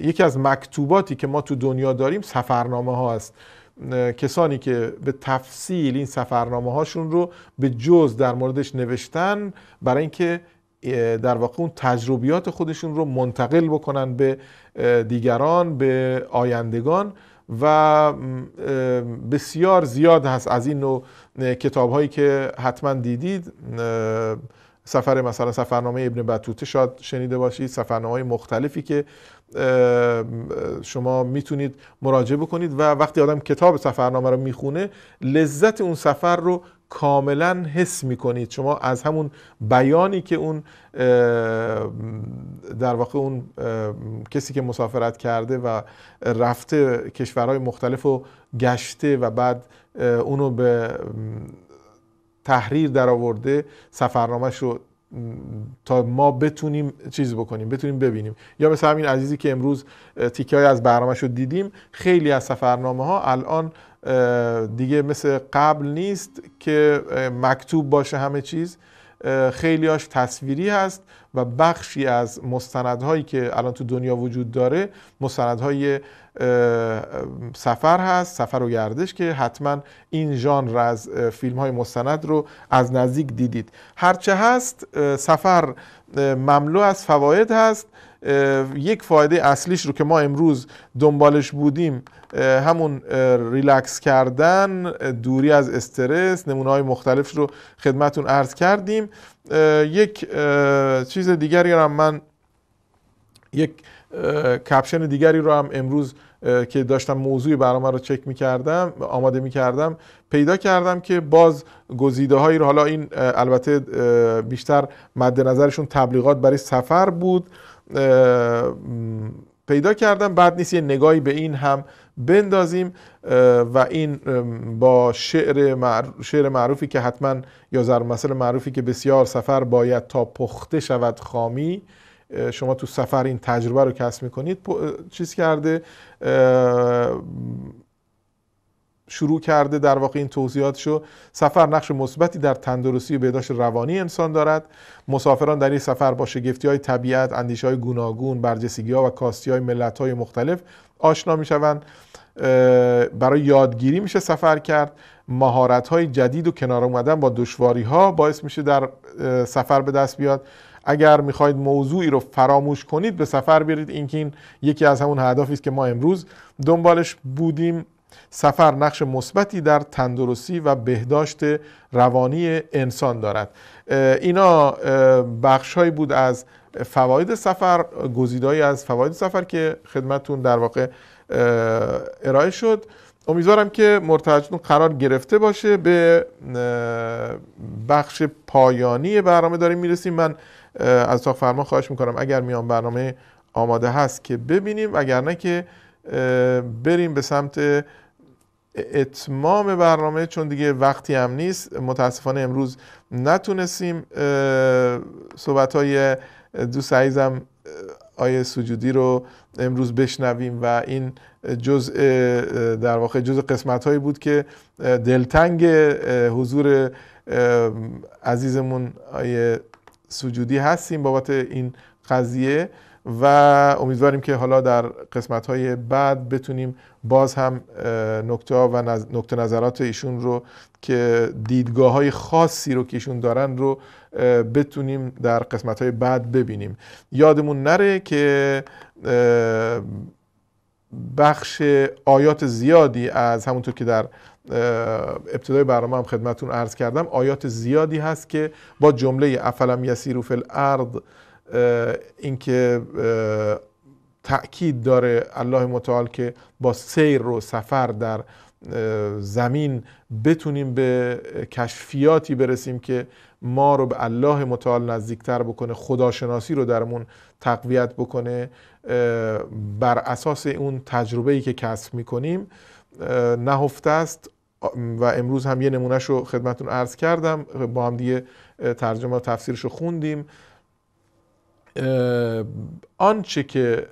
یکی از مکتوباتی که ما تو دنیا داریم سفرنامه ها است کسانی که به تفصیل این سفرنامه هاشون رو به جز در موردش نوشتن برای اینکه در واقع اون تجربیات خودشون رو منتقل بکنن به دیگران به آیندگان و بسیار زیاد هست از این نوع کتاب هایی که حتما دیدید سفر مثلا سفرنامه ابن بطوته شاید شنیده باشید سفرنامه های مختلفی که شما میتونید مراجعه بکنید و وقتی آدم کتاب سفرنامه رو میخونه لذت اون سفر رو کاملا حس میکنید شما از همون بیانی که اون در واقع اون کسی که مسافرت کرده و رفته کشورهای مختلف و گشته و بعد اونو به تحریر درآورده سفرنامهش رو تا ما بتونیم چیز بکنیم بتونیم ببینیم یا مثل این عزیزی که امروز تیکه های از برنامه رو دیدیم خیلی از سفرنامه ها الان دیگه مثل قبل نیست که مکتوب باشه همه چیز هاش تصویری هست و بخشی از مستندهایی که الان تو دنیا وجود داره مستندهای سفر هست سفر و گردش که حتما این ژانر از فیلم های مستند رو از نزدیک دیدید هرچه هست سفر مملو از فواید هست یک فایده اصلیش رو که ما امروز دنبالش بودیم همون ریلکس کردن دوری از استرس نمونه های مختلف رو خدمتون عرض کردیم یک چیز دیگری رو هم من یک کپشن دیگری رو هم امروز که داشتم موضوع برنامه رو چک میکردم آماده میکردم پیدا کردم که باز گزیده هایی رو حالا این البته بیشتر مد نظرشون تبلیغات برای سفر بود پیدا کردم بعد نیست یه نگاهی به این هم بندازیم و این با شعر, شعر معروفی که حتما یا زرمسل معروفی که بسیار سفر باید تا پخته شود خامی شما تو سفر این تجربه رو کسب میکنید چیز کرده شروع کرده در واقع این شو سفر نقش مثبتی در تندرستی و بهداشت روانی انسان دارد مسافران در این سفر با شگفتی های طبیعت اندیشه های گوناگون برجسگی ها و کاستی های ملت های مختلف آشنا شوند. برای یادگیری میشه سفر کرد مهارت های جدید و کنار اومدن با دشواری ها باعث میشه در سفر به دست بیاد اگر میخواید موضوعی رو فراموش کنید به سفر برید اینکه این یکی از همون اهدافی است که ما امروز دنبالش بودیم سفر نقش مثبتی در تندرستی و بهداشت روانی انسان دارد اینا بخشهایی بود از فواید سفر گزیدهایی از فواید سفر که خدمتون در واقع ارائه شد امیدوارم که مرتجتون قرار گرفته باشه به بخش پایانی برنامه داریم میرسیم من از تا فرمان خواهش میکنم اگر میان برنامه آماده هست که ببینیم اگر نه که بریم به سمت اتمام برنامه چون دیگه وقتی هم نیست متاسفانه امروز نتونستیم صحبت های دوست عزیزم آیه سجودی رو امروز بشنویم و این جزء در واقع جزء قسمت هایی بود که دلتنگ حضور عزیزمون آیه سجودی هستیم بابت این قضیه و امیدواریم که حالا در قسمت های بعد بتونیم باز هم نکته و نکته نظرات ایشون رو که دیدگاه های خاصی رو که ایشون دارن رو بتونیم در قسمت های بعد ببینیم یادمون نره که بخش آیات زیادی از همونطور که در ابتدای برنامه هم خدمتون عرض کردم آیات زیادی هست که با جمله افلم یسیرو فی الارض اینکه تأکید داره الله متعال که با سیر و سفر در زمین بتونیم به کشفیاتی برسیم که ما رو به الله متعال نزدیکتر بکنه خداشناسی رو درمون تقویت بکنه بر اساس اون تجربه ای که کسب میکنیم نهفته است و امروز هم یه نمونهش رو خدمتون عرض کردم با هم دیگه ترجمه و تفسیرش رو خوندیم آنچه که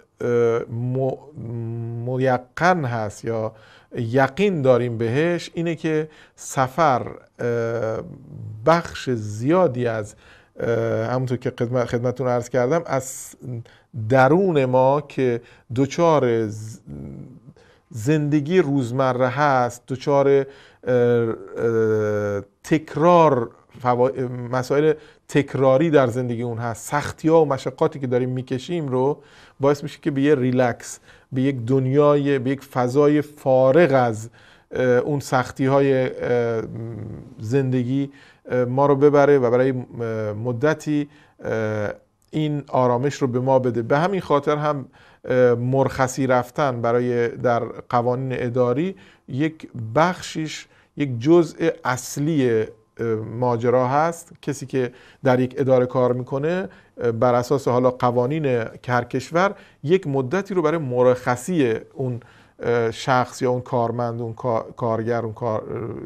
میقن هست یا یقین داریم بهش اینه که سفر بخش زیادی از همونطور که خدمت، خدمتون عرض کردم از درون ما که دچار زندگی روزمره هست دچار تکرار مسائل تکراری در زندگی اون هست سختی ها و مشقاتی که داریم میکشیم رو باعث میشه که به یه ریلکس به یک دنیای به یک فضای فارغ از اون سختی های زندگی ما رو ببره و برای مدتی این آرامش رو به ما بده به همین خاطر هم مرخصی رفتن برای در قوانین اداری یک بخشیش یک جزء اصلی ماجرا هست کسی که در یک اداره کار میکنه بر اساس حالا قوانین هر کشور یک مدتی رو برای مرخصی اون شخص یا اون کارمند اون کارگر اون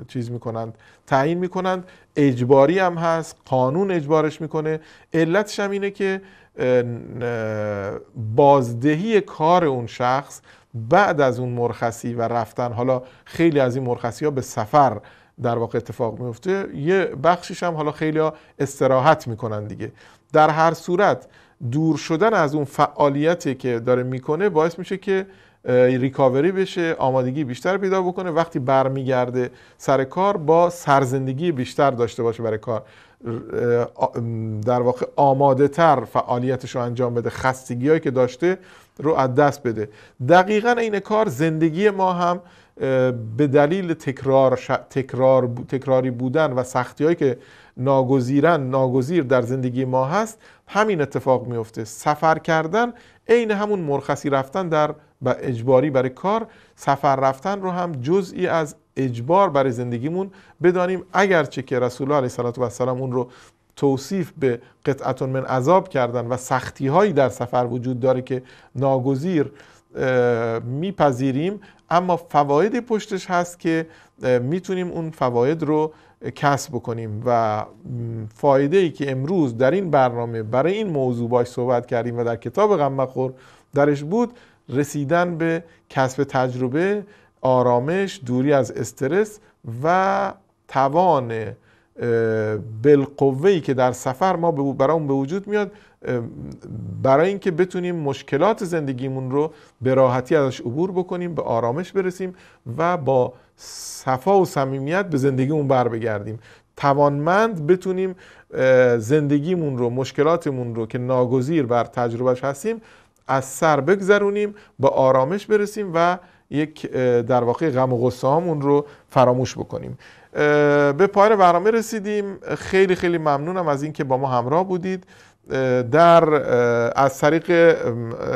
چیز میکنند تعیین میکنند اجباری هم هست قانون اجبارش میکنه علتش هم اینه که بازدهی کار اون شخص بعد از اون مرخصی و رفتن حالا خیلی از این مرخصی ها به سفر در واقع اتفاق میفته یه بخشیش هم حالا خیلی ها استراحت میکنن دیگه در هر صورت دور شدن از اون فعالیتی که داره میکنه باعث میشه که ریکاوری بشه آمادگی بیشتر پیدا بکنه وقتی برمیگرده سر کار با سرزندگی بیشتر داشته باشه برای کار در واقع آماده تر فعالیتش رو انجام بده خستگی هایی که داشته رو از دست بده دقیقا این کار زندگی ما هم به دلیل تکرار تکرار تکراری بودن و سختی هایی که ناگزیرن ناگزیر در زندگی ما هست همین اتفاق میفته سفر کردن عین همون مرخصی رفتن در و اجباری برای کار سفر رفتن رو هم جزئی از اجبار برای زندگیمون بدانیم اگرچه که رسول الله علیه و السلام اون رو توصیف به قطعت من عذاب کردن و سختی هایی در سفر وجود داره که ناگزیر میپذیریم اما فواید پشتش هست که میتونیم اون فواید رو کسب بکنیم و فایده ای که امروز در این برنامه برای این موضوع باش صحبت کردیم و در کتاب غم مخور درش بود رسیدن به کسب تجربه آرامش دوری از استرس و توان ای که در سفر ما اون به وجود میاد برای اینکه بتونیم مشکلات زندگیمون رو به راحتی ازش عبور بکنیم به آرامش برسیم و با صفا و صمیمیت به زندگیمون بر بگردیم توانمند بتونیم زندگیمون رو مشکلاتمون رو که ناگزیر بر تجربهش هستیم از سر بگذرونیم به آرامش برسیم و یک در واقع غم و غصه رو فراموش بکنیم به پایان برنامه رسیدیم خیلی خیلی ممنونم از اینکه با ما همراه بودید در از طریق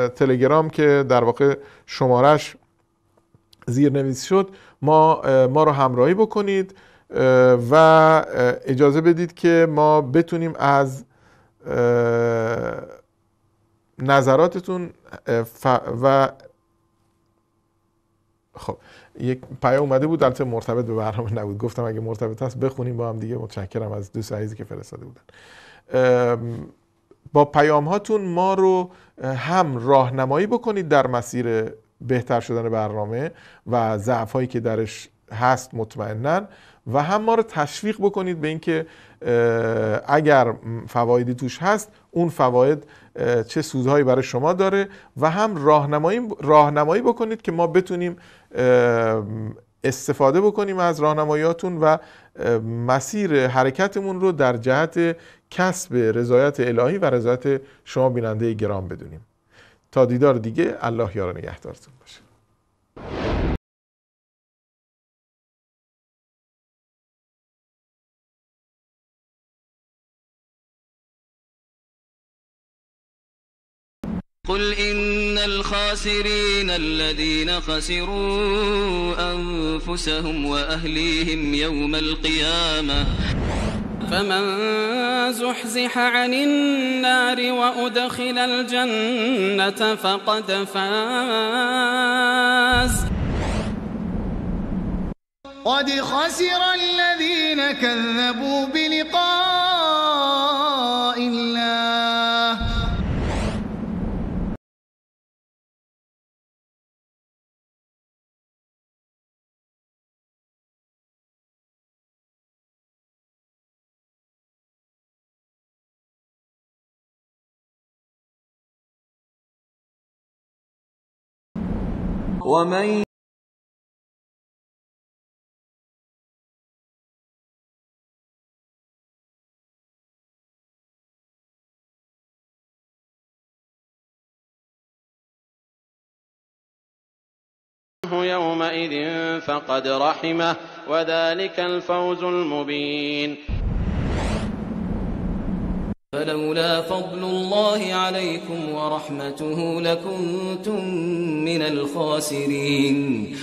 تلگرام که در واقع شمارش نویس شد ما ما رو همراهی بکنید و اجازه بدید که ما بتونیم از نظراتتون و خب یک پیام اومده بود البته مرتبط به برنامه نبود گفتم اگه مرتبط هست بخونیم با هم دیگه متشکرم از دوست عزیزی که فرستاده بودن با پیام هاتون ما رو هم راهنمایی بکنید در مسیر بهتر شدن برنامه و ضعف هایی که درش هست مطمئنا و هم ما رو تشویق بکنید به اینکه اگر فوایدی توش هست اون فواید چه سودهایی برای شما داره و هم راهنمایی راهنمایی بکنید که ما بتونیم استفاده بکنیم از راهنماییاتون و مسیر حرکتمون رو در جهت کسب رضایت الهی و رضایت شما بیننده گرام بدونیم تا دیدار دیگه الله یار نگهدارتون باشه قل إن الخاسرين الذين خسروا أنفسهم وأهليهم يوم القيامة فمن زحزح عن النار وأدخل الجنة فقد فاز قد خسر الذين كذبوا بلقاء ومن يومئذ فقد رحمه وذلك الفوز المبين فلولا فضل الله عليكم ورحمته لكنتم من الخاسرين